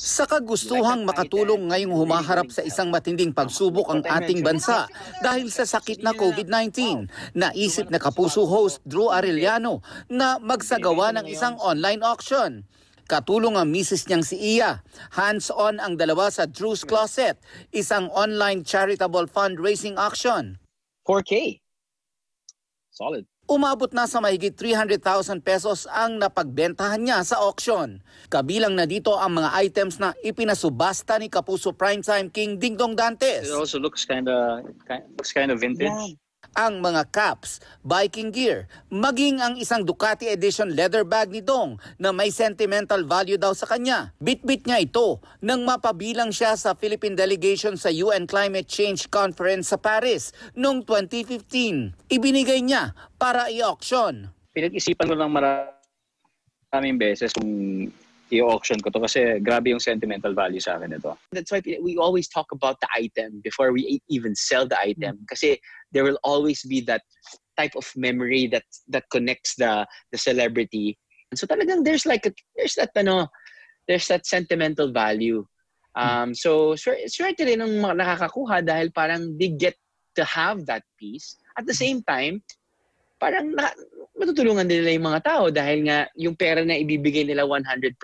sa kagustuhang makatulong ngayong humaharap sa isang matinding pagsubok ang ating bansa dahil sa sakit na COVID-19. Naisip na Kapuso host Drew Arellano na magsagawa ng isang online auction. Katulong ang misis niyang si Iya. Hands-on ang dalawa sa Drew's Closet, isang online charitable fundraising auction. 4K. Solid umabot na sa mahigit 300,000 pesos ang napagbentahan niya sa auction. Kabilang na dito ang mga items na ipinasubasta ni Kapuso Primetime King Dingdong Dantes. It also looks kind of looks kind of vintage. Yeah ang mga caps, biking gear, maging ang isang Ducati Edition leather bag ni Dong na may sentimental value daw sa kanya. Bitbit -bit niya ito nang mapabilang siya sa Philippine delegation sa UN Climate Change Conference sa Paris noong 2015. Ibinigay niya para i-auction. Pinag-isipan ko lang maraming beses kung i-auction ko to kasi grabe yung sentimental value sa akin ito. That's why we always talk about the item before we even sell the item hmm. kasi there will always be that type of memory that that connects the the celebrity. And so talagang there's like a, there's that ano, there's that sentimental value. Hmm. Um, so swerte rin ng mga nakakakuha dahil parang they get to have that piece. At the hmm. same time, parang na, matutulungan nila yung mga tao dahil nga yung pera na ibibigay nila 100%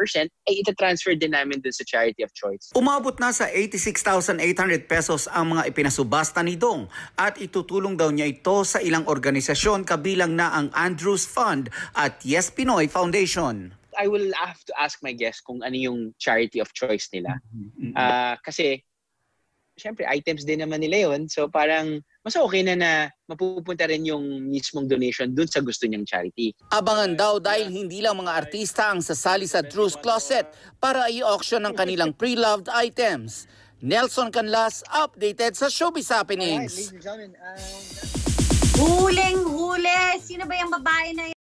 ay itatransfer din namin dun sa charity of choice. Umabot na sa 86,800 pesos ang mga ipinasubasta ni Dong at itutulong daw niya ito sa ilang organisasyon kabilang na ang Andrews Fund at Yes Pinoy Foundation. I will have to ask my guests kung ano yung charity of choice nila. Uh, kasi syempre, items din naman nila yon So parang mas okay na na mapupunta rin yung mismong donation dun sa gusto niyang charity. Abangan daw dahil hindi lang mga artista ang sasali sa Drew's Closet para i-auction ng kanilang pre-loved items. Nelson Canlas, updated sa Showbiz Happenings. Uh, Huling-huli! Sino ba yung babae na yan?